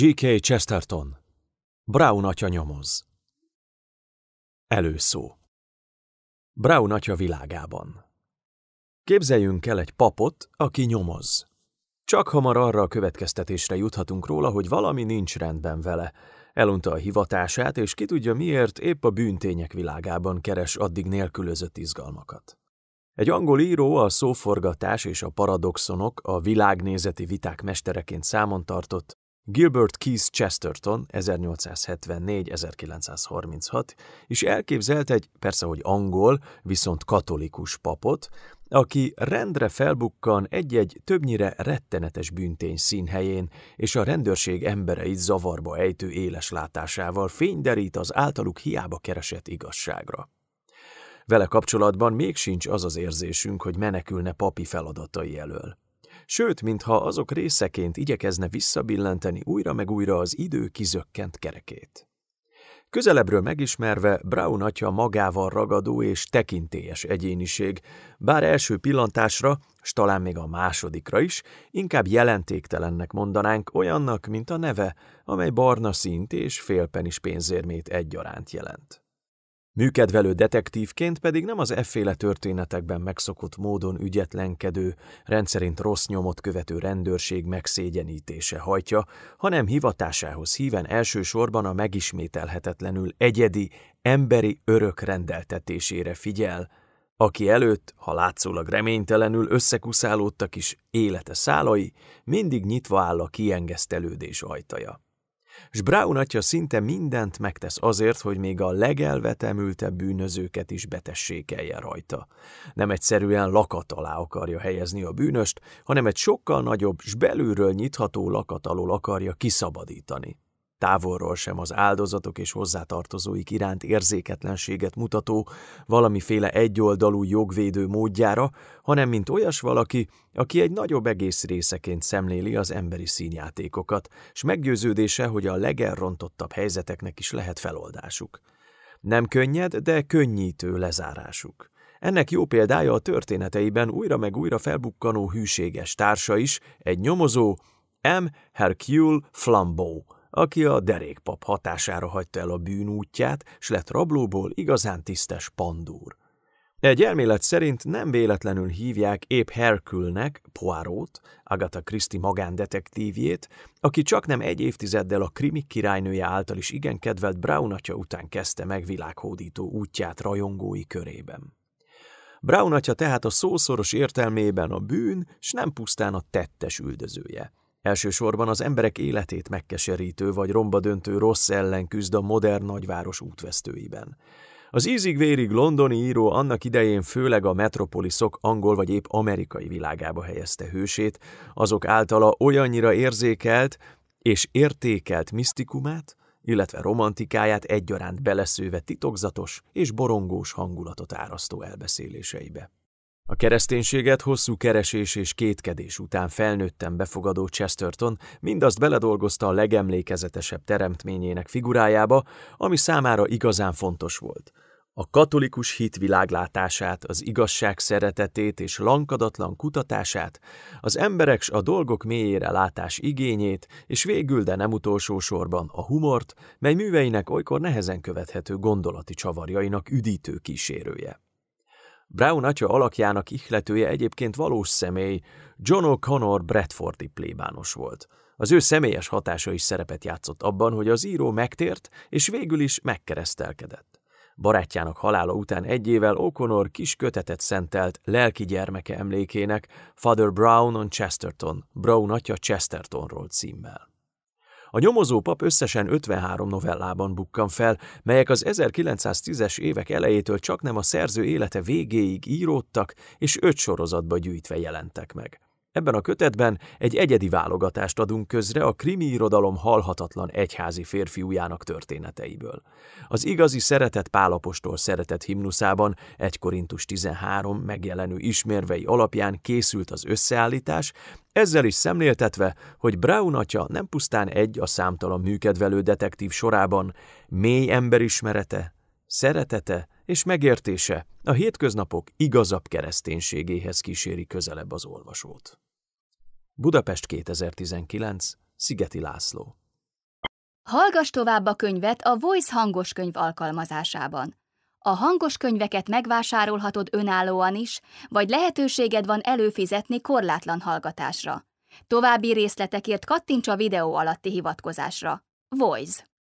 G.K. Chesterton Brown atya nyomoz Előszó Brown atya világában Képzeljünk el egy papot, aki nyomoz. Csak hamar arra a következtetésre juthatunk róla, hogy valami nincs rendben vele. Elunta a hivatását, és ki tudja miért épp a bűntények világában keres addig nélkülözött izgalmakat. Egy angol író a szóforgatás és a paradoxonok a világnézeti viták mestereként számon tartott, Gilbert Keith Chesterton 1874-1936, és elképzelt egy, persze hogy angol, viszont katolikus papot, aki rendre felbukkan egy-egy többnyire rettenetes büntény színhelyén, és a rendőrség embereit zavarba ejtő éles látásával fényderít az általuk hiába keresett igazságra. Vele kapcsolatban még sincs az az érzésünk, hogy menekülne papi feladatai elől sőt, mintha azok részeként igyekezne visszabillenteni újra meg újra az idő kizökkent kerekét. Közelebbről megismerve Brown atya magával ragadó és tekintélyes egyéniség, bár első pillantásra, s talán még a másodikra is, inkább jelentéktelennek mondanánk olyannak, mint a neve, amely barna szint és félpenis pénzérmét egyaránt jelent. Műkedvelő detektívként pedig nem az efféle történetekben megszokott módon ügyetlenkedő, rendszerint rossz nyomot követő rendőrség megszégyenítése hajtja, hanem hivatásához híven elsősorban a megismételhetetlenül egyedi, emberi örök rendeltetésére figyel, aki előtt, ha látszólag reménytelenül összekuszálódtak is élete szálai, mindig nyitva áll a kiengesztelődés ajtaja. S Brown atya szinte mindent megtesz azért, hogy még a legelvetemültebb bűnözőket is betessékelje rajta. Nem egyszerűen lakat alá akarja helyezni a bűnöst, hanem egy sokkal nagyobb, s belülről nyitható lakat alól akarja kiszabadítani távolról sem az áldozatok és hozzátartozóik iránt érzéketlenséget mutató, valamiféle egyoldalú jogvédő módjára, hanem mint olyas valaki, aki egy nagyobb egész részeként szemléli az emberi színjátékokat, s meggyőződése, hogy a legelrontottabb helyzeteknek is lehet feloldásuk. Nem könnyed, de könnyítő lezárásuk. Ennek jó példája a történeteiben újra meg újra felbukkanó hűséges társa is, egy nyomozó, M. Hercule Flambeau, aki a derékpap hatására hagyta el a bűnútját, s lett rablóból igazán tisztes pandúr. Egy elmélet szerint nem véletlenül hívják épp Herkülnek, Poirot, Agatha Christie magándetektívjét, aki csak nem egy évtizeddel a krimik királynője által is igen kedvelt Brown atya után kezdte meg világhódító útját rajongói körében. Brown atya tehát a szószoros értelmében a bűn, s nem pusztán a tettes üldözője – Elsősorban az emberek életét megkeserítő vagy romba döntő rossz ellen küzd a modern nagyváros útvesztőiben. Az ízig-vérig londoni író annak idején főleg a metropoliszok angol vagy épp amerikai világába helyezte hősét, azok általa olyannyira érzékelt és értékelt misztikumát, illetve romantikáját egyaránt beleszőve titokzatos és borongós hangulatot árasztó elbeszéléseibe. A kereszténységet hosszú keresés és kétkedés után felnőttem befogadó Chesterton mindazt beledolgozta a legemlékezetesebb teremtményének figurájába, ami számára igazán fontos volt – a katolikus hit világlátását, az igazság szeretetét és lankadatlan kutatását, az emberek s a dolgok mélyére látás igényét, és végül, de nem utolsó sorban a humort, mely műveinek olykor nehezen követhető gondolati csavarjainak üdítő kísérője. Brown atya alakjának ihletője egyébként valós személy, John O'Connor Bradfordi plébános volt. Az ő személyes hatása is szerepet játszott abban, hogy az író megtért, és végül is megkeresztelkedett. Barátjának halála után egy évvel O'Connor kis kötetet szentelt lelki gyermeke emlékének Father Brown on Chesterton, Brown atya Chestertonról címmel. A nyomozó pap összesen 53 novellában bukkan fel, melyek az 1910-es évek elejétől csak nem a szerző élete végéig íródtak, és öt sorozatba gyűjtve jelentek meg. Ebben a kötetben egy egyedi válogatást adunk közre a krimi irodalom halhatatlan egyházi férfiújának történeteiből. Az igazi szeretet pálapostól szeretett himnuszában 1 Korintus 13 megjelenő ismérvei alapján készült az összeállítás, ezzel is szemléltetve, hogy Brown atya nem pusztán egy a számtalan műkedvelő detektív sorában mély emberismerete, szeretete és megértése a hétköznapok igazabb kereszténységéhez kíséri közelebb az olvasót. Budapest 2019, Szigeti László. Hallgass tovább a könyvet a Voice hangos könyv alkalmazásában. A hangos könyveket megvásárolhatod önállóan is, vagy lehetőséged van előfizetni korlátlan hallgatásra. További részletekért kattints a videó alatti hivatkozásra. Voice.